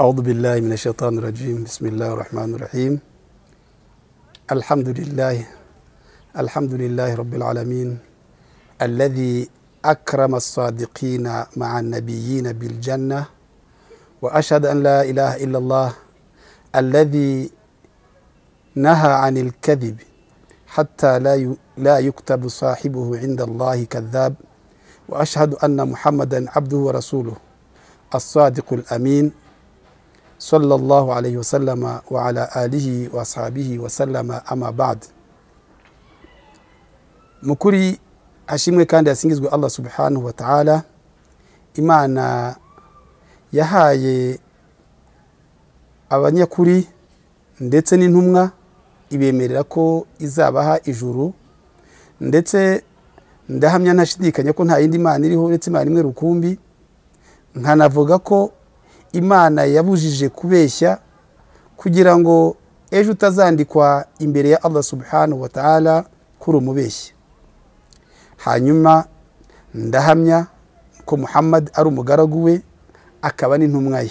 أعوذ بالله من الشيطان الرجيم بسم الله الرحمن الرحيم الحمد لله الحمد لله رب العالمين الذي أكرم الصادقين مع النبيين بالجنة وأشهد أن لا إله إلا الله الذي نهى عن الكذب حتى لا لا يكتب صاحبه عند الله كذاب وأشهد أن محمدا عبده ورسوله الصادق الأمين صلى wa عليه وسلم وعلى آله وأصحابه وسلم أما بعد mukuri ashimwe kandi yasingizwe allah subhanahu Wa taala imana yahaye abanyakuri ndetse n'intumwa ibemerera ko izabaha ijuru ndetse ndahamya ntashidikanya ko nta yindi mana iriho uretse imana imwe rukumbi nkanavuga ko imana yabujije kubeshya kugira ngo ejo utazandikwa imbere ya allah subhanahu wa ta'ala kuri umubeshyi hanyuma ndahamya ko muhammad ari umugaragu we akaba n'intumwa ye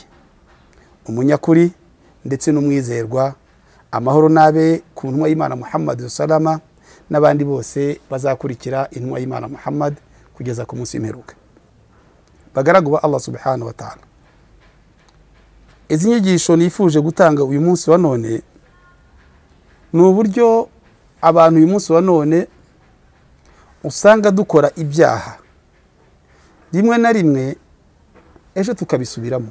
umunyakuri ndetse n'umwizerwa amahoro n'abe ku ntumwa y'imana muhammad salama n'abandi bose bazakurikira intumwa y'imana muhammad kugeza ku munsi w'imperuka bagaragu ba allah subhanahu wa ta'ala izi nyigisho nifuje gutanga uyu munsi wa none ni uburyo abantu uyu munsi wa none usanga dukora ibyaha rimwe na rimwe ejo tukabisubiramo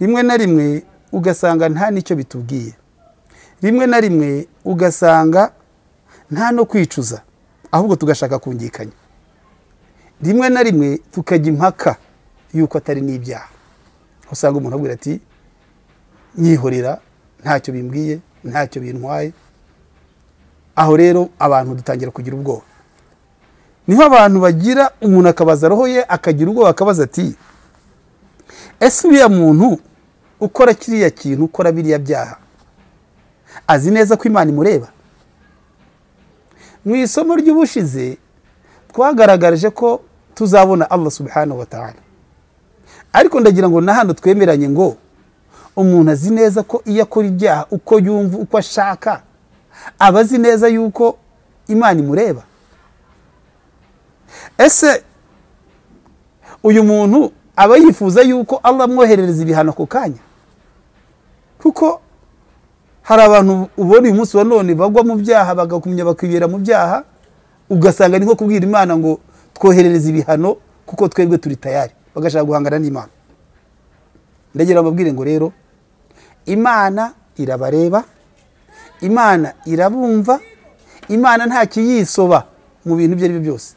rimwe na rimwe ugasanga nta n'icyo bitubwiye rimwe na rimwe ugasanga nta no kwicuza ahubwo tugashaka kungikanya rimwe na rimwe tukajya impaka y'uko atari n'ibyaha usanga umuntu abwira ati nyihorera ntacyo bimbwiye ntacyo bintwaye aho rero abantu dutangira kugira ubwoba niho abantu bagira umuntu akabaza roho ye akagira ubwoba akabaza ati ese uriya muntu ukora kiriya kintu ukora biriya byaha azi neza ko imana imureba mu isomo ry'ubushize twagaragarije ko tuzabona allah subhanahu wa ta'ala ariko ndagira ngo na twemeranye ngo umuntu azi neza ko iyo akora ibyaha uko yumva uko ashaka aba azi neza yuko imana imureba ese uyu muntu aba yifuza yuko allah amwoherereza ibihano ako kanya kuko hari abantu ubona uyu munsi wa none bagwa mu byaha bagakumya bakibera mu byaha ugasanga ni nko kubwira imana ngo twoherereze ibihano kuko twebwe turi tayari bagashaka guhangana n'imana ndagira amabwire ngo rero imana irabareba imana irabumva imana nta yisoba mu bintu ibyo ari byo byose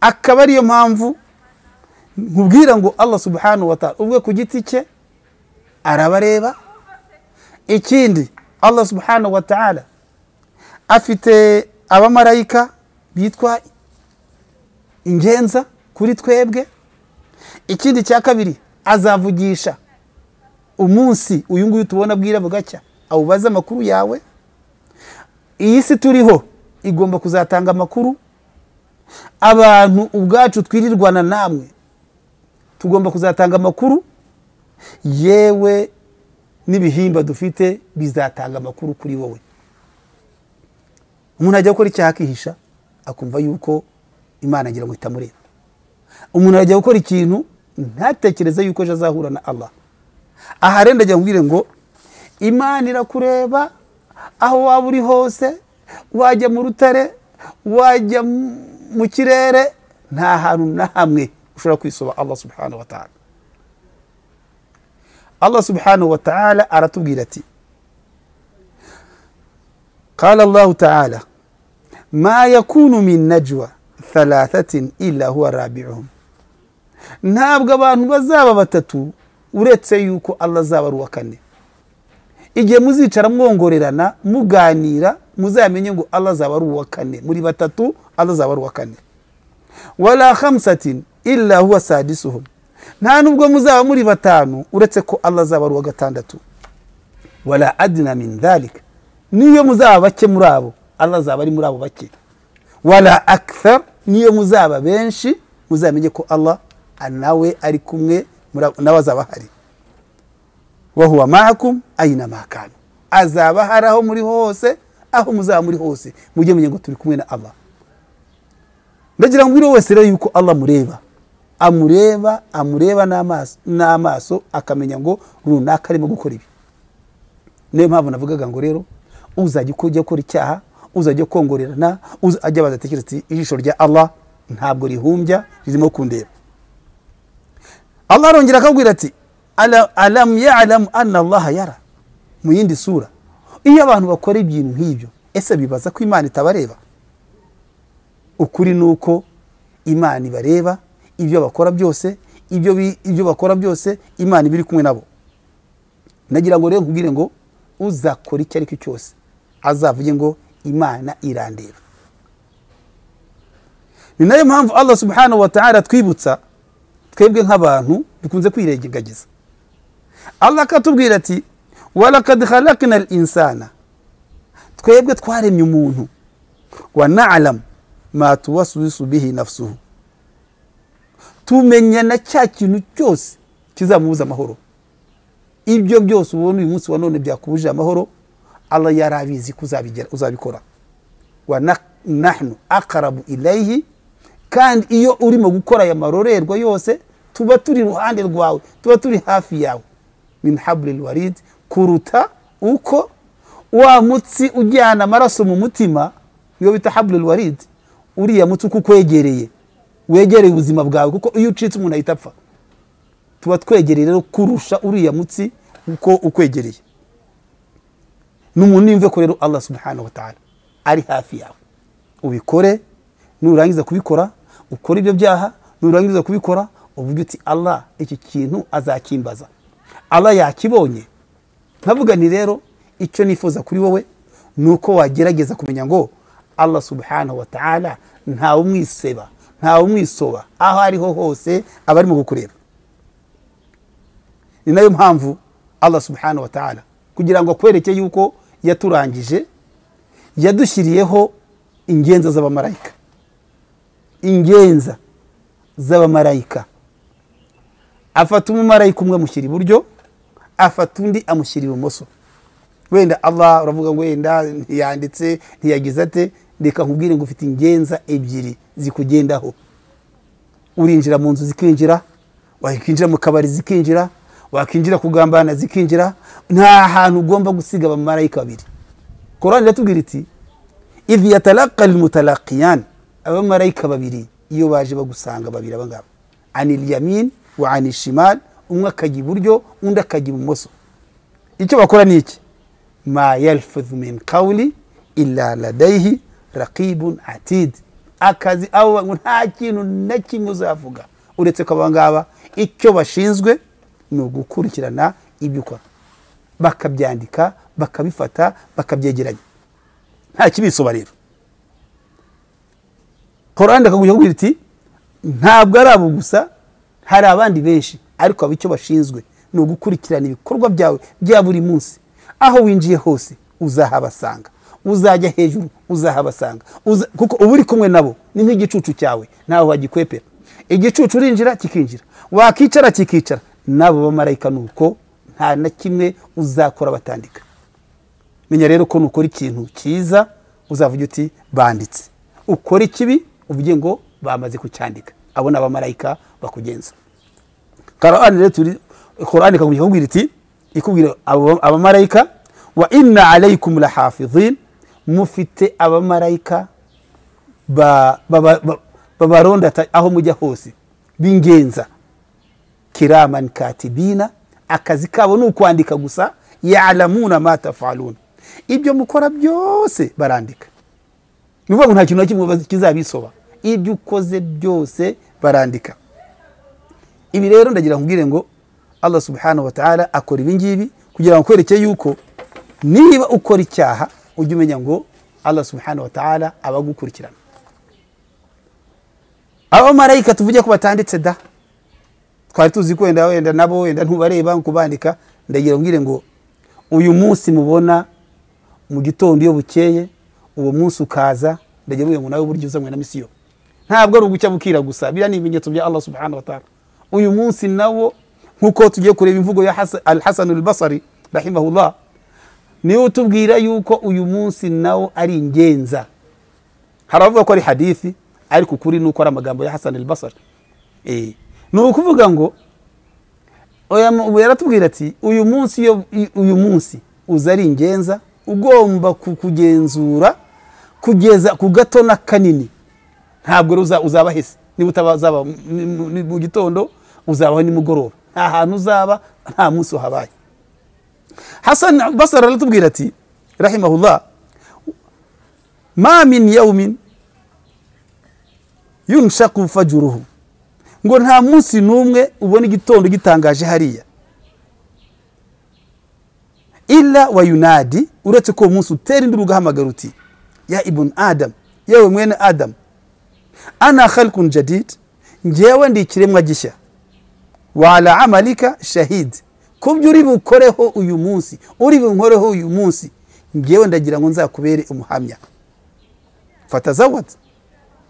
akaba ariyo mpamvu nkubwira ngo allah subhanahu wa ta'ala ubwe ku giti cye arabareba ikindi allah subhanahu wa ta'ala afite abamarayika bitwa ingenza kuri twebwe ikindi cya kabiri azavugisha umunsi uyu nguyu tubona bwira bugacya awubaze amakuru yawe iyi si turiho igomba kuzatanga amakuru abantu ubwacu twirirwana namwe tugomba kuzatanga amakuru yewe n'ibihimba dufite bizatanga amakuru kuri wowe umuntu ajya gukora icyaha akihisha akumva yuko imana ngira ngo itamureba umuntu ajya gukora ikintu ntatekereza yuko je azahura na allah aha rero ndajya mbwire ngo imana irakureba aho waba uri hose wajya mu rutare wajya mu kirere nta hantu na hamwe ushobora kwisoba allah subhanahu wa ta'ala allah subhanahu wa ta'ala aratubwira ati قال الله تعالى ما يكون من نجوى ثلاثة إلا هو رابعهم ntabwo abantu bazaba batatu uretse yuko Allah azaba ari uwa kane igihe muzicara mwongorerana muganira muzamenye ngo Allah azaba ari uwa kane muri batatu Allah azaba ari uwa kane wala khamsatin illa nta nubwo muzaba muri batanu uretse ko Allah azaba ari uwa gatandatu wala adna min niyo muzaba bake muri abo Allah azaba ari muri abo bake wala akthar niyo muzaba benshi muzamenye ko Allah nawe ari kumwe n'abazaba bahari wahuwa mahakum ayina mahakana azaba hari aho muri hose aho muzaba muri hose mujye menya ngo turi kumwe na Allah ndagira ngo buriya wese rero yuko Allah amureba amureba amureba n'amaso akamenya ngo runaka arimo gukora ibi niyo mpamvu navugaga ngo rero uzajya ujya ukora icyaha uzajya kongorerana ajya bazatekereza ijisho rya Allah ntabwo rihumbya ririmo kundeba allah arongera akabwira ati alamu yalamu anna yara mu yindi sura iyo abantu bakora ibintu nk'ibyo ese bibaza ko imana itabareba ukuri ni uko imana ibareba ibyo bakora byose ibyo ibyo bakora byose imana iba iri kumwe nabo nagira ngo rero nkubwire ngo uzakora icyo ari cyo cyose azavuge ngo imana irandeba ni nayo mpamvu allah subhanahu wa ta'ala twibutsa twebwe nk'abantu dukunze kwirengagiza allah akatubwira ati warakadi insana twebwe twaremye umuntu wa na'alamu matuwasubisu bihi tumenya na cya kintu cyose kizamubuza amahoro ibyo byose ubona uyu munsi wa none byakubujije amahoro allah yari abizi ko uzabikora wa nahnu akarabu ilayihi kandi iyo urimo gukora aya marorerwa yose tuba turi iruhande rwawe tuba turi hafi yawe min haburil kuruta uko wa mutsi ujyana amaraso mu mutima niyo bita haburil waridi uriya mutsi uko ukwegereye wegereye ubuzima bwawe kuko iyo ucitse umuntu ahita apfa tuba twegereye rero kurusha uriya mutsi uko ukwegereye ni umuntu ko rero allah subhanahu wa ta'ala ari hafi yawe ubikore nurangiza kubikora ukore ibyo byaha nurangiza kubikora uvuga uti Allah iki kintu azakimbaza Allah yakibonye nkavuga ni rero icyo nifuza kuri wowe ni uko wagerageza kumenya ngo Allah subhana wa ta'ala ntawe umwiseba ntawe umwisoba aho ariho hose aba arimo kukureba ni nayo mpamvu Allah subhana wa ta'ala kugira ngo akwereke yuko yaturangije yadushyiriyeho ingenza z'abamarayika ingenza z'abamarayika afata umumarayika umwe amushyira iburyo afata undi amushyira ibumoso wenda Allah uravuga ngo wenda ntiyanditse ntiyagize ate reka nkubwire ngo ufite ingenza ebyiri zikugendaho urinjira mu nzu zikinjira wakinjira mu kabari zikinjira wakinjira kugambana zikinjira nta hantu ugomba gusiga abamarayika babiri korani iratubwira iti ivi yataraka mutarakiyan abamarayika babiri iyo baje bagusanga babiri abangaba anil wa anishimali umwe akajya iburyo undi akajya ibumoso icyo bakora ni iki ma yalfuzu min qawli illa akazi abo bantu nta kintu na kimwe uzavuga uretse ko abangaba icyo bashinzwe ni ugukurikirana ibyo ukora bakabyandika bakabifata bakabyegeranya nta kibisobanuro korande akagujya akubwira iti ntabwo ari abo gusa hari abandi benshi ariko aba icyo bashinzwe ni ugukurikirana ibikorwa byawe bya buri munsi aho winjiye hose uzahabasanga uzajya hejuru uzahabasanga kuko uba uri kumwe nabo ni nk'igicucu cyawe ntawe wagikwepera igicucu urinjira kikinjira wakicara kikicara n'abo bamarayika ni uko nta na kimwe uzakora batandika menya rero ko nukora ikintu cyiza uzavuga uti banditse ukora ikibi uvuge ngo bamaze kucyandika abona ni abamarayika bakugenza karani rero turi korani ikagumya ikakubwira iti ikubwira abamarayika wa inna hafi lahafizin mufite abamarayika babarondata aho mujya hose b'ingenza kiraman katibina akazi kabo ni ukwandika gusa yalamuna ma tafaluna ibyo mukora byose barandika ni ukuvuga nta kintu na kimwe kizabisoba ibyo ukoze byose barandika ibi rero ndagira nkubwire ngo allah subhanahu wa ta'ala akora ibi ngibi kugira ngo akwereke yuko niba ukora icyaha ujye umenya ngo allah subhanahu wa ta'ala aba agukurikirana abamarayika tuvuge ko batanditse da twari tuzi ko wenda wenda nabo wenda ntubareba kubandika ndagira nkubwire ngo uyu munsi mubona mu gitondo iyo bukeye uwo munsi ukaza ndagira uyu nawe buryo uzanywe na misiyo ntabwo ari ugucya bukira gusa biriya ni ibimenyetso bya allah subhanahu wa ta'ala uyu munsi nawo nk'uko tugiye kureba imvugo ya al hasani al niwe utubwira yuko uyu munsi nawo ari ingenza hari abavuga ko ari hadithi ariko ukuri ni uko ari amagambo ya hasani al eh, ni ukuvuga ngo yaratubwira ati uyu munsi iyo uyu munsi uza ari ingenza ugomba kukugenzura kugeza ku gato na kanini ntabwo uzaba hese niba utaba mu gitondo uzabaho nimugoroba nta hantu uzaba nta munsi uhabaye hasani basara aratubwira ati rahimahullah ma min yawmin yunshaku fajuruhu ngo nta munsi n'umwe ubona igitondo gitangaje hariya ila wa yunadi uretse ko uwo munsi utera indi ugahamagara uti ya ibun adamu yewe mwene adamu ana khalqun jadid ngewe ndi ikiremwa gishya wala amalika shahidi ku byo uri bukoreho uyu munsi uri bunkoreho uyu munsi ngewe ndagira ngo nzakubere umuhamya fata zawadi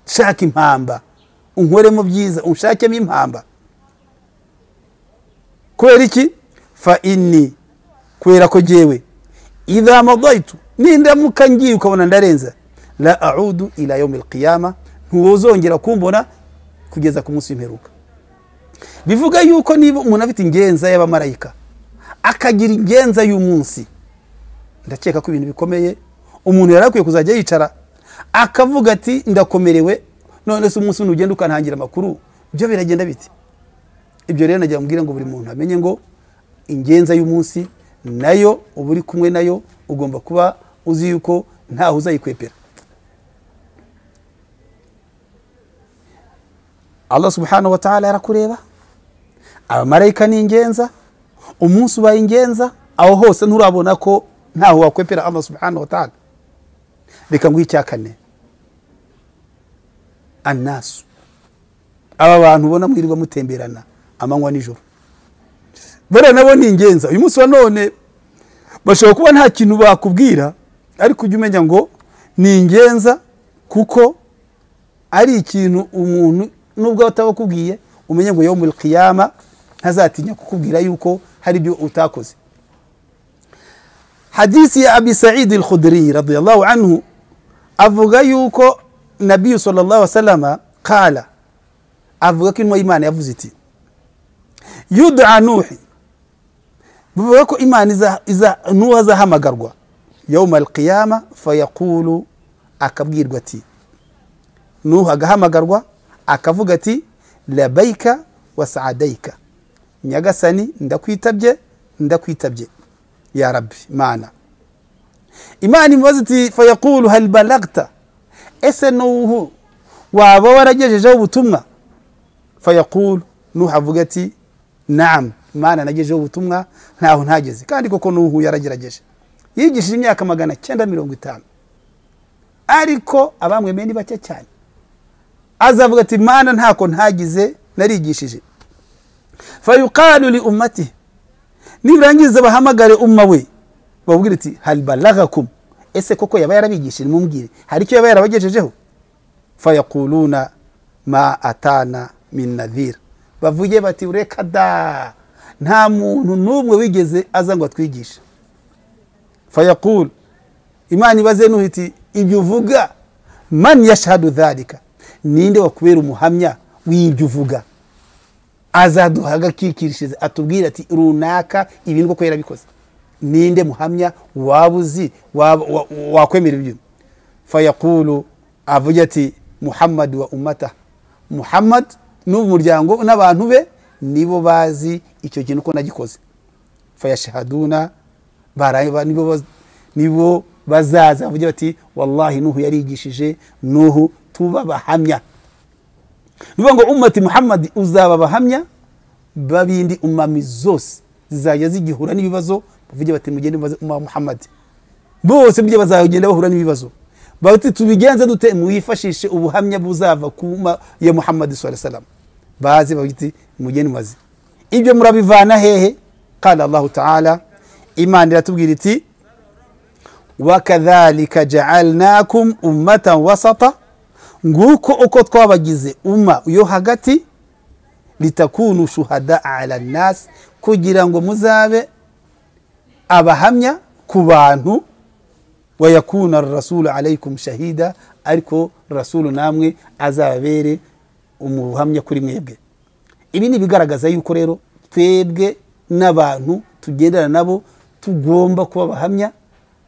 shaka impamba unkoremo byiza unshakemo impamba kubera iki fa inni kubera ko ngewe idha madaitu nindamuka ngiye ukabona ndarenza la audu ila yaumi kumbona kugeza ku munsi w'imperuka bivuga yuko niba umuntu afite ingenza y'abamarayika akagira ingenza y'umunsi ndakeka ko ibintu bikomeye umuntu yari akwiye kuzajya yicara akavuga ati ndakomerewe none se umunsi ugenda ukantangira amakuru ibyo biragenda biti ibyo rero nagira mbwira ngo buri muntu amenye ngo ingenza y'umunsi nayo uba uri kumwe nayo ugomba kuba uzi yuko ntawe uzayikwepera Allah subhanahu wa ta'ala yarakureba abamarayika ni ingenza umunsi ubaye ingenza aho hose nturabona ko ntaho wakwepera allah subhanahu reka ngo icya kane anasu aba bantu ubona mwirirwa mutemberana amanywa nijoro bariya nabo ni ingenza uyu munsi wa none bashobora kuba nta kintu bakubwira ariko ujya umenya ngo ni ingenza kuko ari ikintu umuntu nubwo bataba bakubwiye umenya ngo yo muri kiyama ntazatinya kukubwira yuko hari ibyo utakoze hadisi ya abi saidi al-khudri radiyallahu anhu avuga yuko nabiyu sallallahu alayhi wasalama qala avuga ko intumwa y'imana yavuze iti yuda nuhi bivuga ko imana iza nuha azahamagarwa yawma alqiyama fayaqulu akabwirwa ati nuha agahamagarwa akavuga ati labayka wa saadaika nyagasani ndakwitabye ndakwitabye ya rabbi mana imana imubaza iti fayakuru hal ese nuhu waba waragejejeho ubutumwa fayakuru nuhu ati namu imana nagejejeho ubutumwa ntaho ntageze kandi koko nuhu yaragerageje yigishije imyaka magana cyenda mirongo itanu ariko abamwemeye ni bake cyane azavuga ati mana ntako ntagize narigishije fayuqalu li ummati nirangiza bahamagare umma we babwira iti hal balagakum ese koko yaba yarabigishije mumubwire hari icyo yaba yarabagejejeho fayakuluna ma atana min nadhira bavuge bati ureka da nta muntu n'umwe wigeze aza ngo atwigishe fayakulu imana ibaze nuhiti ibyo uvuga mani yashahadu dharika ninde wakubera umuhamya w'ibyo uvuga azaduha agakikirishirize atubwira ati runaka ibi ni ko yarabikoze ninde muhamya waba uzi wakwemera ibyo fayakuru avuga ati muhammad wa umata muhammad n'umuryango n'abantu be nibo bazi icyo kintu ko nagikoze fayashahaduna nibo bazaza bavuga bati wallahi nuhu yarigishije nuhu tuba bahamya Niba ngo umati muhammadi uzaba abahamya babindi umami zose zizajya zigihura n'ibibazo bavuge bati mugende mubaze umama muhammadi bose burya bazagenda bahura n'ibibazo bati tubigenze dute mwifashishe ubuhamya buzava kuma ya muhammadi sallallahu baze bagiti mugende mubaze ibyo murabivana hehe qala allahu ta'ala imana iratubwira iti wakadhalika ja'alnakum ummatan wasata nguko uko twabagize uma yo hagati ritakunu shuhada ala kugira ngo muzabe abahamya ku bantu wayakuna rasulu alaykum shahida ariko rasulu namwe azababere umuhamya kuri mwebwe ibi ni ibigaragaza yuko rero twebwe n'abantu tugendana nabo tugomba kuba bahamya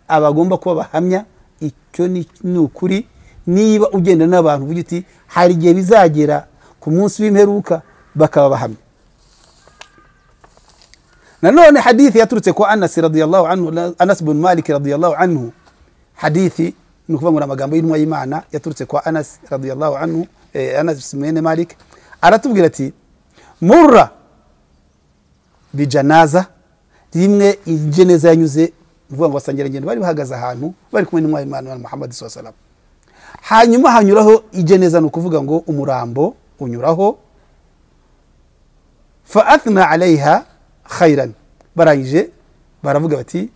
abagomba kuba bahamya icyo ni ukuri niba ugenda n'abantu uvuga uti hari igihe bizagera ku munsi w'imperuka bakaba bahamya nanone hadithi yaturutse kwa anasi radiyallahu anhu anasi bin malik radiyallahu anhu hadithi ni ukuvuga ngo ni amagambo y'intumwa y'imana yaturutse kwa anasi radiyallahu anhu eh, anasi mwene malik aratubwira ati murra bijanaza rimwe ijeneza yanyuze ni ukuvuga ngo basangirangendo bari bahagaze ahantu bari kumwe n'intumwa y'imana muhammad sallallahu alaihi wasallam hanyuma hanyuraho igeneza ni ukuvuga ngo umurambo unyuraho fa athna alayha barangije baravuga bati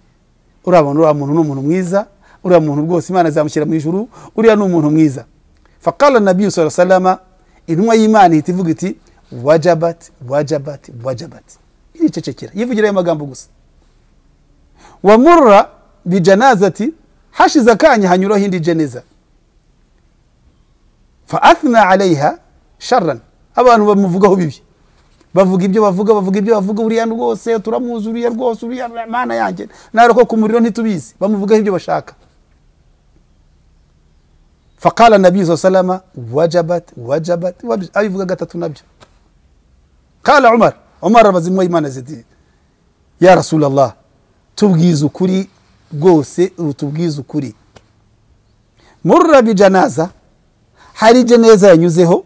urabona uriya muntu ni umuntu mwiza uriya muntu rwose imana zamushyira mu ijuru uriya ni umuntu mwiza faqala na sa salama intumwa y'imana ihita ivuga iti wajabat wajabat wajabat iricecekera yivugira ayo magambo gusa wamurra ati hashize akanya hanyuraho indi jeneza fa athna alayha abantu bamuvugaho bibi bavuga ibyo bavuga bavuga ibyo bavuga uriya rwose turamuzi uriya rwose uriya mana yanjye naroko ku muriro ntitubizi bamuvugaho ibyo bashaka fakala nabi salama wajabat wajabat abivuga gatatu nabyo kala umar umar abazimuha imana ziti ya tubwize ukuri rwose tubwize ukuri murra bijanaza hari jeneza yanyuzeho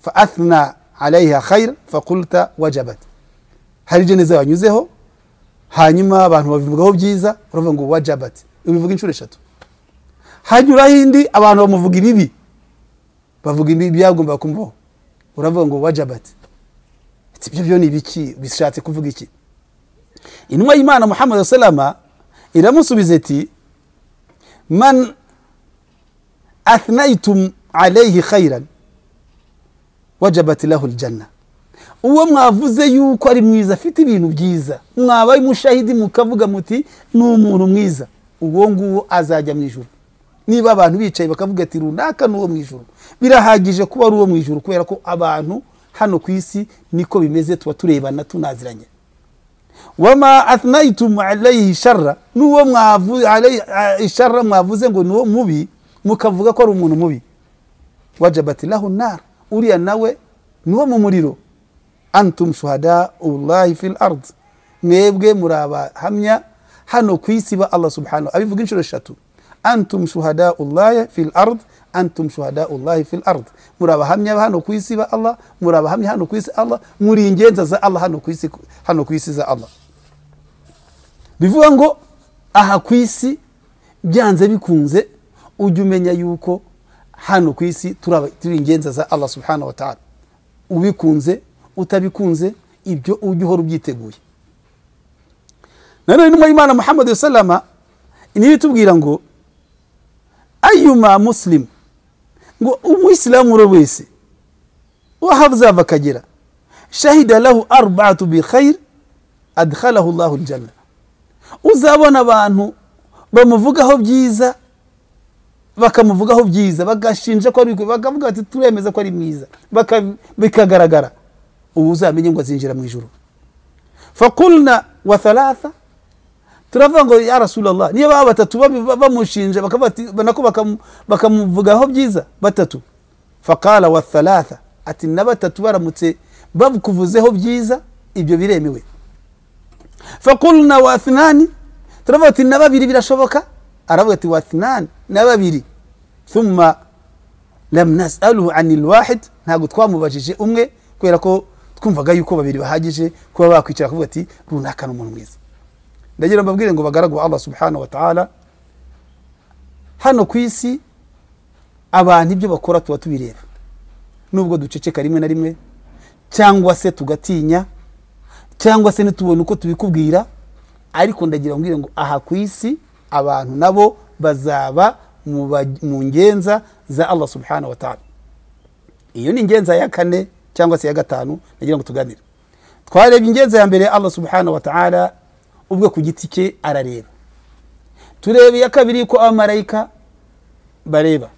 fa athna alayha khayra fakulta wajabat hari jeneza yanyuzeho hanyuma abantu babivugaho byiza uravuga ngo wajabati ubivuga inshuro eshatu hanyuraho indi abantu bamuvuga ibibi bavuga ibyagomba kumubaho uravuga ngo wajabati ibyo byo ni ibiki bishatse kuvuga iki intumwa y'imana muhammad salama iramusubiza iti man athnaitum alayhi khayran wajabati lahu aljanna uwo mwavuze yuko ari mwiza afite ibintu byiza mwabaye umushahidi mukavuga muti ni umuntu mwiza uwo nguwo azajya mu ijoro niba abantu bicaye bakavuga ati runaka ni uwo mu ijoro birahagije kuba ari uwo mu ijoro kubera ko abantu hano ku isi niko bimeze tuba turebana tunaziranye wama athnayitum alayhi sharra n'uwo mwavuze ngo ni uwo mubi mukavuga ko ari umuntu mubi wajabati lahu nar uriya nawe niwo mu muriro antum shuhada ullahi mwebwe muri hano ku isi ba allah abivuga inshuro eshatu antum shuhada ullahi fil ard antum shuhada hano ku isi ba allah muri abahamya hano ku isi allah muri ingenza za allah hano ku hano ku isi za allah bivuga ngo aha ku isi byanze bikunze ujya umenya yuko hano ku isi turi ingenzi za allah subhanahu wa ta'ala ubikunze utabikunze ibyo ujya uhora ubyiteguye nanone intumwa y'imana muhammad salama niyo itubwira ngo ayuma musilimu ngo umuyisilamu uwo wese wahazava akagera shahida lahu arbatu bi khayiri adhalahu allahu uzabona abantu bamuvugaho byiza bakamuvugaho byiza bagashinja ko ari bakavuga bati turemeza ko ari mwiza bikagaragara ubu uzamenye ngo azinjira mu ijoro fakuruna wa thalatha turavuga ngo ya rasulallah niyo baba batatu bamushinja nako bakamuvugaho byiza batatu fakara wa thalatha ati na batatu baramutse bakuvuzeho byiza ibyo biremewe fakuruna wa athinani turavuga ati na babiri birashoboka aravuga ati wathinani na babiri thumma lam nasaluhu ntabwo twamubajije umwe kubera ko twumvaga yuko babiri bahagije kuba bakwicara kuvuga ati runaka ni umuntu mwiza ndagira mbabwire ngo bagaragu allah subhanahu wa ta'ala hano ku isi abantu ibyo bakora tuba tubireba nubwo duceceka rimwe na rimwe cyangwa se tugatinya cyangwa se ntitubone uko tubikubwira ariko ndagira mbwire ngo aha ku isi abantu nabo bazaba mu ngenza za allah subhanahu wa ta'ala iyo ni ingenza ya kane cyangwa se ya gatanu nagira ngo tuganire twarebye ingenza ya mbere allah subhanahu wa ta'ala ubwe ku giti cye arareba tureba iya kabiri ko abamarayika bareba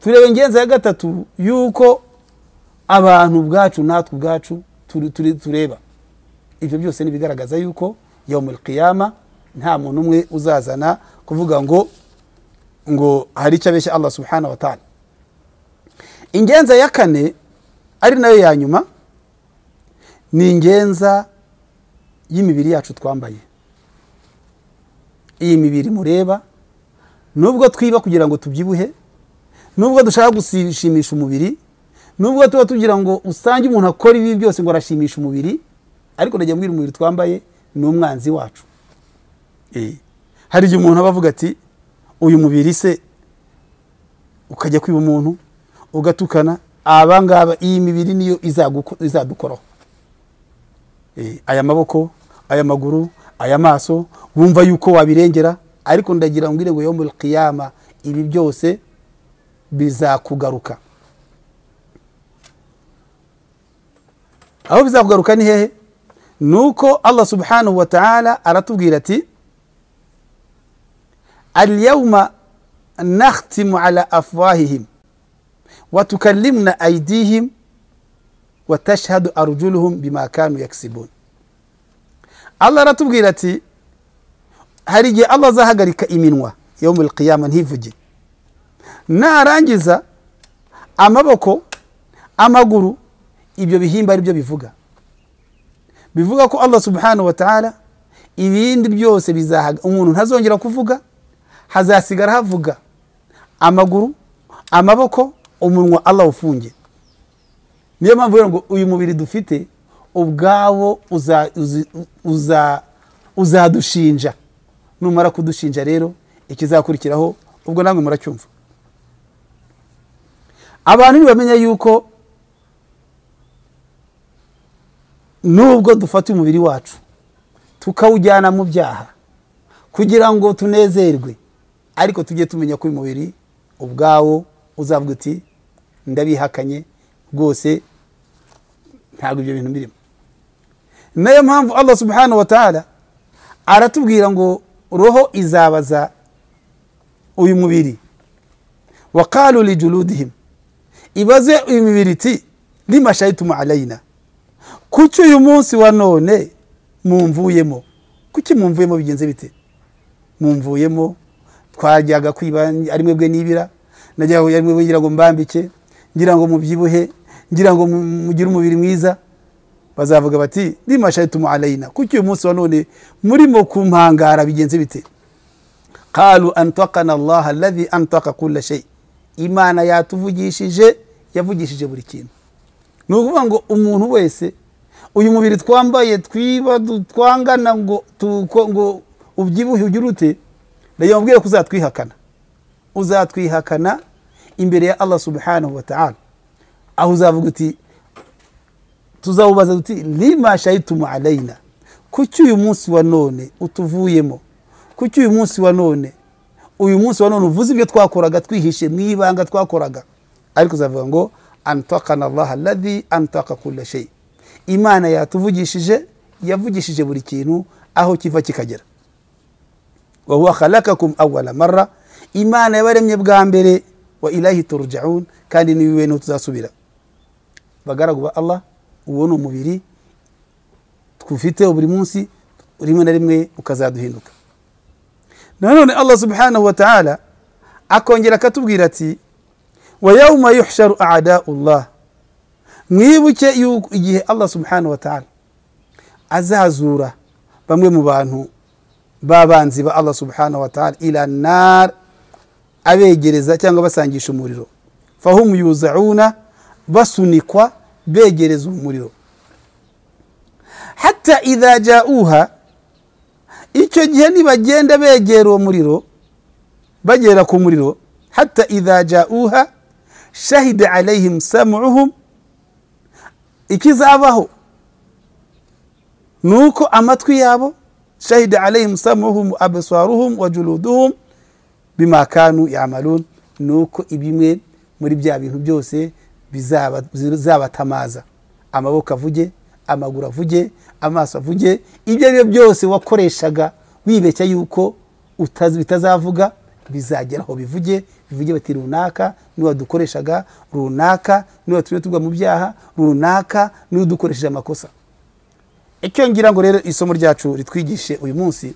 tureba ingenza ya gatatu y'uko abantu ubwacu natwe ubwacu tureba ibyo byose ni ibigaragaza yuko yawumul qiyama nta muntu umwe uzazana kuvuga ngo ngo hari icyo abeshya allah subhanahu wa ta'ala ingenza ya kane ari nayo ya nyuma ni ingenza y'imibiri yacu twambaye iyi mibiri mureba nubwo twiba kugira ngo tubyibuhe nubwo dushaka gushimisha umubiri nubwo tuba tugira ngo usange umuntu akora ibi byose ngo arashimisha umubiri ariko nagiye mbwira umubiri twambaye ni umwanzi wacu Eh, hari igihe umuntu aba avuga ati uyu mubiri se ukajya kwiba umuntu ugatukana abangaba iyi mibiri niyo izadukoraho eh, aya maboko aya maguru aya maso wumva yuko wabirengera ariko ndagira ngo irengwe yo muri kiyama ibi byose bizakugaruka aho bizakugaruka ni hehe ni uko allah subhanahu wa ta'ala aratubwira ati اليوم نختم على أفواههم وتكلمنا أيديهم وتشهد أرجلهم بما كانوا يكسبون الله ratubwira ati hari igihe allah azahagarika iminwa yo mu qiyama ntivuge narangiza amaboko amaguru ibyo bihimba ari byo bivuga bivuga ko allah subhanahu wa ta'ala ibindi byose bizahaga umuntu ntazongera kuvuga hazasigara havuga amaguru amaboko umunwa ufunge niyo mpamvu ngo uyu mubiri dufite ubwawo uzadushinja numara kudushinja rero ikizakurikiraho ubwo namwe muracyumva abantu ntibamenya yuko nubwo dufata umubiri wacu tukawujyana mu byaha kugira ngo tunezerwe ariko tujye tumenya ko uyu mubiri ubwawo uzavuga uti ndabihakanye rwose ntabwo ibyo bintu birimo nayo mpamvu allah subhanahu wa ta'ala aratubwira ngo roho izabaza uyu mubiri wakaru rijurudihim ibaze uyu mibiri iti rima shayituma kuki uyu munsi wa none mumvuyemo kuki mumvuyemo bigenze bite mumvuyemo twajyaga kwiba ari mwebwe nibira najyaga ari mwebwe ngira ngo mbambike ngira ngo mubyibuhe ngira ngo mugire umubiri mwiza bazavuga bati ni rimashaitumu alayina kuki uyu munsi wa none murimo kumpangara bigenze bite qalu antakana allaha alladhi antaka kulla shay imana yatuvugishije yavugishije buri kintu ni ukuvuga ngo umuntu wese uyu mubiri twambaye twiba twangana ngo ubyibuhe ugire ute ndagira mubwire ko uzatwihakana uzatwihakana imbere ya allah subhanahu wa ta'ala aho uzavuga uti tuzawubaza duti lima shayitumu alayina kuki uyu munsi wa none utuvuyemo kuki uyu munsi wa none uyu munsi wa none uvuze ibyo twakoraga twihishe mu ibanga twakoraga ariko uzavuga ngo antakana allaha alladhi antaka kulla imana yatuvugishije yavugishije buri kintu aho kiva kikagera wahuwa khalakakum awwala marra imana yabaremye bwa mbere wa ilahi turujaun kandi niwiwe niho tuzasubira bagaragu ba allah uwo ni umubiri twufiteho buri munsi rimwe na rimwe ukazaduhinduka nanone allah subhanahu wa taala akongera akatubwira ati wa yauma yuhsharu adaullah mwibuke yuko igihe allah subhanahu wa taala azazura bamwe mu bantu babanzi ba allah subhana wa ta'ala ila abegereza cyangwa basangisha umuriro fahum yuzauna basunikwa begereza umuriro hata idha jauha icyo gihe nibagenda begera uwo muriro bagera ku muriro hata idha jauha shahida alaihim samuhum ikizabaho ni uko amatwi yabo شهد عليهم سمعهم وأبصارهم وجلودهم بما كانوا يعملون nuko ibimwe muri bya bintu byose bizabatamaza amaboko avuge amaguru avuge amaso avuge ibyo ari byo byose wakoreshaga wibeshya yuko bitazavuga bizagera aho bivuge bivuge bati runaka niwe wadukoreshaga runaka niwe watumye tugwa mu byaha runaka niwe udukoresheje amakosa icyo ngira ngo rero isomo ryacu ritwigishe uyu munsi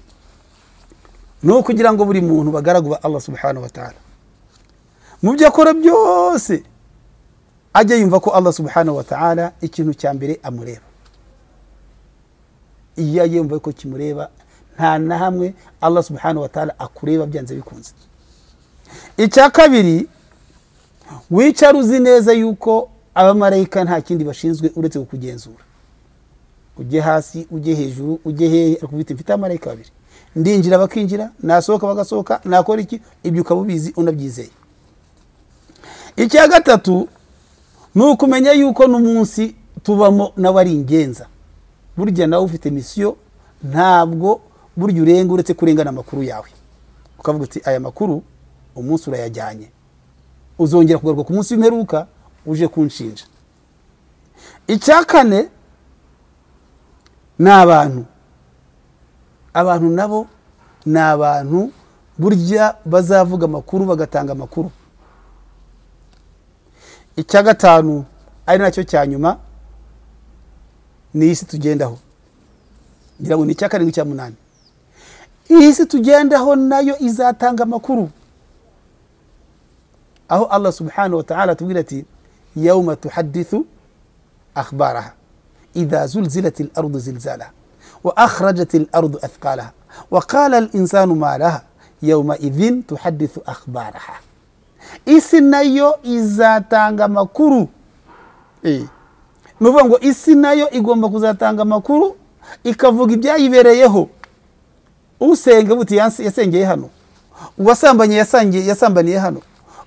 ni ukugira ngo buri muntu bagaragu allah subhanahu wa ta'ala mu byo akora byose ajya yumva ko allah subhanahu wa ta'ala ikintu cya mbere amureba iyo yumva ko kimureba nta na hamwe allah subhanahu wa ta'ala akureba byanze bikunze icya kabiri wicara uzi neza yuko abamarayika nta kindi bashinzwe uretse kukugenzura ujye hasi ujye hejuru ujye hehe akubita mfite amarayika abiri ndinjira bakinjira nasohoka bagasohoka nakora iki ibyo ukaba ubizi unabyizeye icya gatatu ni ukumenya yuko n'umunsi tubamo nawe ari ingenza burya nawe ufite misiyo ntabwo burya urenga uretse kurengana amakuru yawe ukavuga uti aya makuru umunsi urayajyanye uzongera kugaruka ku munsi w'imperuka uje kunshinja icya kane ni abantu abantu nabo ni abantu burya bazavuga amakuru bagatanga amakuru icya gatanu ari nacyo cya nyuma ni iyi tugendaho ngira ngo ni icya karindwi cya munani iyi si tugendaho nayo izatanga amakuru aho allah subhanahu wa ta'ala tubwira ati yawma tuhadithu akhbaraha إذا زلزلت الأرض زلزالها وأخرجت الأرض أثقالها وقال الإنسان ما لها yaumaidhin tuhadithu akhbaraha isi nayo izatanga makuru e. nuvuga ngo isi nayo igomba kuzatanga makuru ikavuga ibyayibereyeho Usenge buti yasengeye hano uwasambanye yasambaniye hano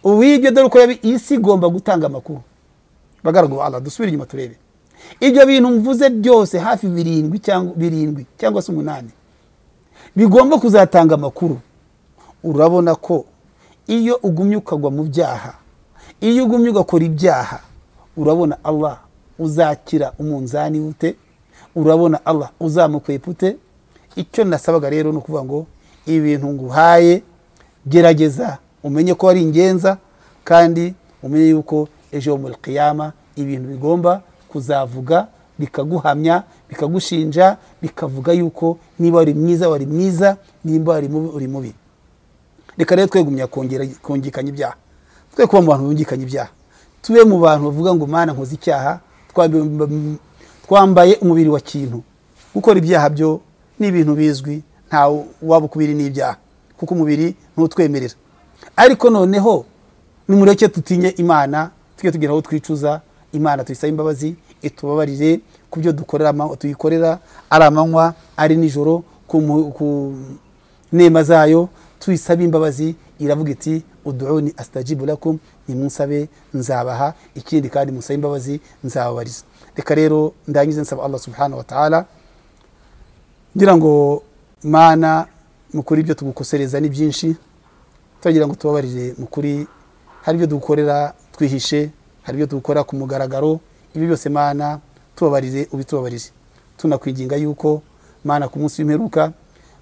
uwibyo dore uko isi igomba gutanga amakuru bagaragu ala dusubire inyuma turebe ibyo bintu mvuze byose hafi birindwi cyangwa birindwi cyangwa se umunani bigomba kuzatanga amakuru urabona ko iyo ugumye ukagwa mu byaha iyo ugumye ugakora ibyaha urabona Allah uzakira umunzani ute urabona Allah uzamukwepa ute icyo nasabaga rero ni ukuvuga ngo ibintu nguhaye gerageza umenye ko ari ingenza kandi umenye yuko ejo muri kiyama ibintu bigomba kuzavuga bikaguhamya bikagushinja bikavuga yuko niba wari mwiza wari mwiza nimba wari mubi uri reka rero twegumya kongekanya ibyaha twe kuba mu bantu bungikanya ibyaha tube mu bantu bavuga ngo mana nkoze icyaha twambaye umubiri wa kintu gukora ibyaha byo ni ibintu bizwi nta waba ukubiri n'ibyaha kuko umubiri ntutwemerera ariko noneho nimureke tutinye imana tujye tugira aho twicuza imana tuyisaba imbabazi itubabarire ku byo dukorera tuyikorera ari amanywa ari nijoro ku nema zayo tuyisaba imbabazi iravuga iti uduhuni asitajibu lakum nimunsabe nzabaha ikindi kandi musabe imbabazi nzababariza reka rero ndangize nsaba allah subhanahu wa ta'ala ngira ngo mana mukuri ibyo tugukosereza ni byinshi turagira ngo tubabarire mukuri hari ibyo dukorera twihishe hari ibyo dukora ku mugaragaro ibi byose mana tubabarize ubitubabarize tunakwinginga yuko mana ku munsi w'imperuka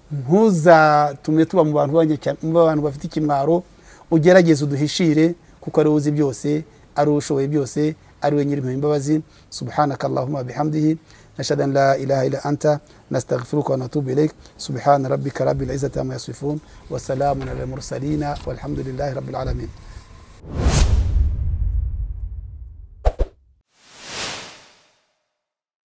ntuzatume tuba mu bantu bantu bafite ikimwaro ugerageze uduhishire kuko ari uzi byose ari ushoboye byose ari we nyiri imbabazi subhanaka allahumma bihamdihi nashhadu la ilaha illa anta nastaghfiruka wa natubu subhana rabbika rabbil izzati amma yasifun wa salamun alal walhamdulillahi rabbil alamin